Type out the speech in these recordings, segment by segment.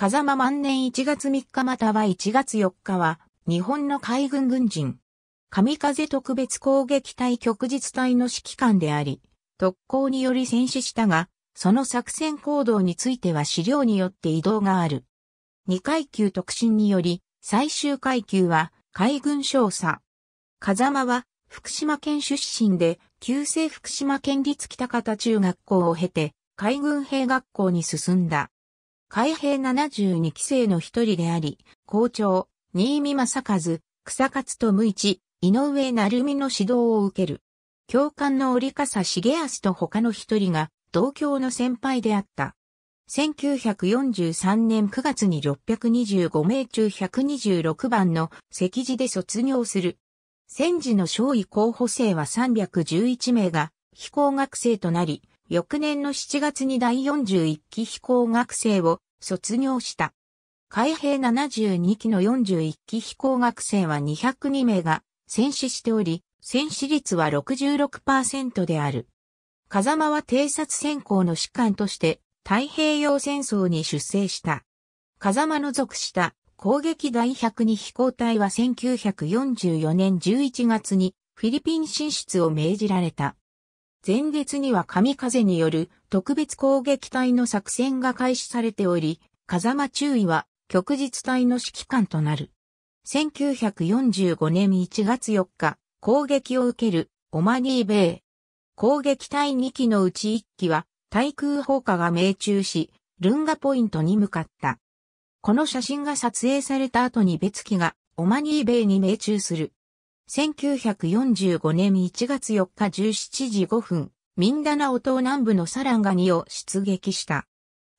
風間万年1月3日または1月4日は、日本の海軍軍人。神風特別攻撃隊局日隊の指揮官であり、特攻により戦死したが、その作戦行動については資料によって移動がある。2階級特進により、最終階級は海軍少佐。風間は福島県出身で、旧制福島県立北方中学校を経て、海軍兵学校に進んだ。海兵72期生の一人であり、校長、新見正和、草勝と無一、井上成美の指導を受ける。教官の折笠重康と他の一人が、同郷の先輩であった。1943年9月に625名中126番の席次で卒業する。戦時の少尉候補生は311名が非公学生となり、翌年の7月に第41期飛行学生を卒業した。海兵72期の41期飛行学生は202名が戦死しており、戦死率は66%である。風間は偵察専攻の士官として太平洋戦争に出征した。風間の属した攻撃第102飛行隊は1944年11月にフィリピン進出を命じられた。前月には神風による特別攻撃隊の作戦が開始されており、風間中尉は旭日隊の指揮官となる。1945年1月4日、攻撃を受けるオマニーベイ。攻撃隊2機のうち1機は対空砲火が命中し、ルンガポイントに向かった。この写真が撮影された後に別機がオマニーベイに命中する。1945年1月4日17時5分、ミンダナオ島南部のサランガニを出撃した。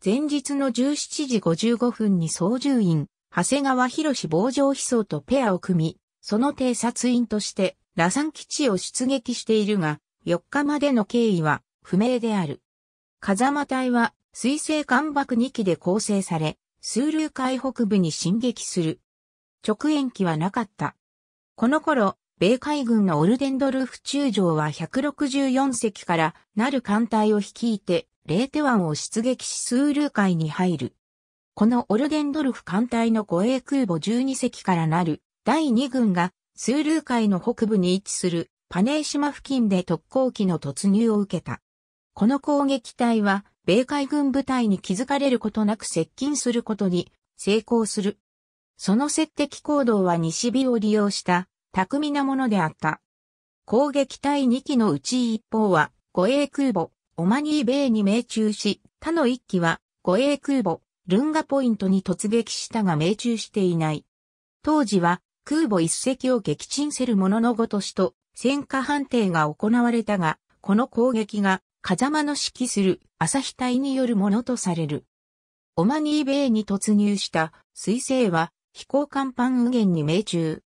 前日の17時55分に操縦員、長谷川博士防上飛走とペアを組み、その偵察員として、ラサン基地を出撃しているが、4日までの経緯は不明である。風間隊は水星艦爆2機で構成され、スールー海北部に進撃する。直縁機はなかった。この頃、米海軍のオルデンドルフ中将は164隻からなる艦隊を率いて、レーテ湾を出撃しスールー海に入る。このオルデンドルフ艦隊の護衛空母12隻からなる第2軍がスールー海の北部に位置するパネー島付近で特攻機の突入を受けた。この攻撃隊は米海軍部隊に気づかれることなく接近することに成功する。その接敵行動は西日を利用した巧みなものであった。攻撃隊2機のうち一方は、護衛空母、オマニー米に命中し、他の1機は、護衛空母、ルンガポイントに突撃したが命中していない。当時は、空母1隻を撃沈せるもののごとしと、戦果判定が行われたが、この攻撃が、風間の指揮する朝日隊によるものとされる。オマニー米に突入した水星は飛行艦板右舷に命中。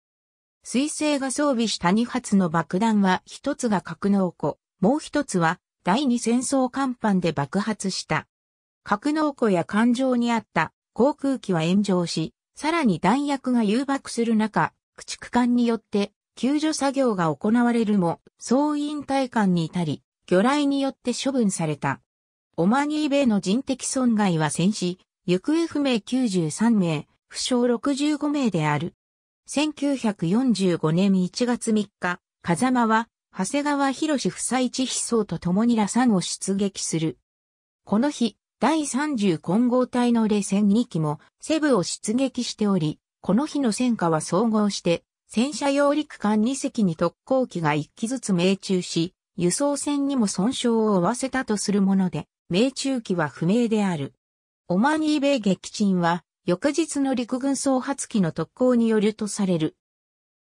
水星が装備した2発の爆弾は一つが格納庫、もう一つは第二戦争艦板で爆発した。格納庫や艦上にあった航空機は炎上し、さらに弾薬が誘爆する中、駆逐艦によって救助作業が行われるも、総員隊艦に至り、魚雷によって処分された。オマニーベイの人的損害は戦死、行方不明93名、負傷65名である。1945年1月3日、風間は、長谷川博士夫妻一秘僧と共に羅んを出撃する。この日、第30混合体の冷戦2機もセブを出撃しており、この日の戦果は総合して、戦車用陸艦2隻に特攻機が1機ずつ命中し、輸送船にも損傷を負わせたとするもので、命中機は不明である。オマニーベイ撃沈は、翌日の陸軍総発機の特攻によるとされる。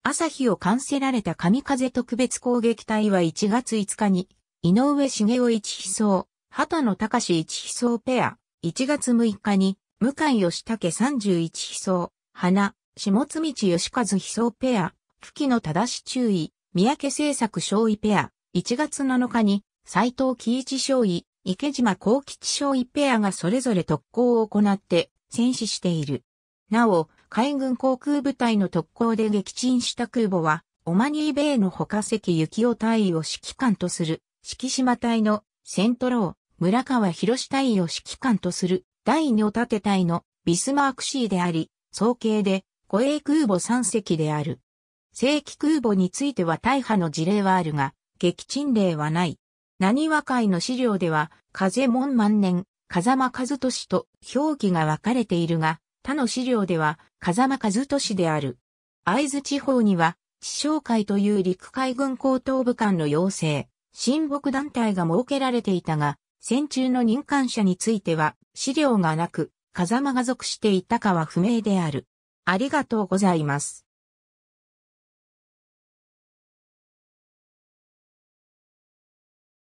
朝日を完成られた神風特別攻撃隊は1月5日に、井上茂雄一飛装、畑野隆一飛装ペア、1月6日に、向井義武31飛装、花、下津道義和飛装ペア、吹きの正し注意、三宅製作少尉ペア、1月7日に、斎藤喜一少尉、池島幸吉少尉ペアがそれぞれ特攻を行って、戦死している。なお、海軍航空部隊の特攻で撃沈した空母は、オマニーベイの他関幸雄隊を指揮官とする、敷島隊のセントロー、村川博士隊を指揮官とする、第立盾隊のビスマークシーであり、総計で護衛空母3隻である。正規空母については大破の事例はあるが、撃沈例はない。何和会の資料では、風門万年、風間和俊と表記が分かれているが、他の資料では風間和俊である。会津地方には、地商会という陸海軍高等部官の要請、親睦団体が設けられていたが、戦中の任官者については資料がなく、風間が属していたかは不明である。ありがとうございます。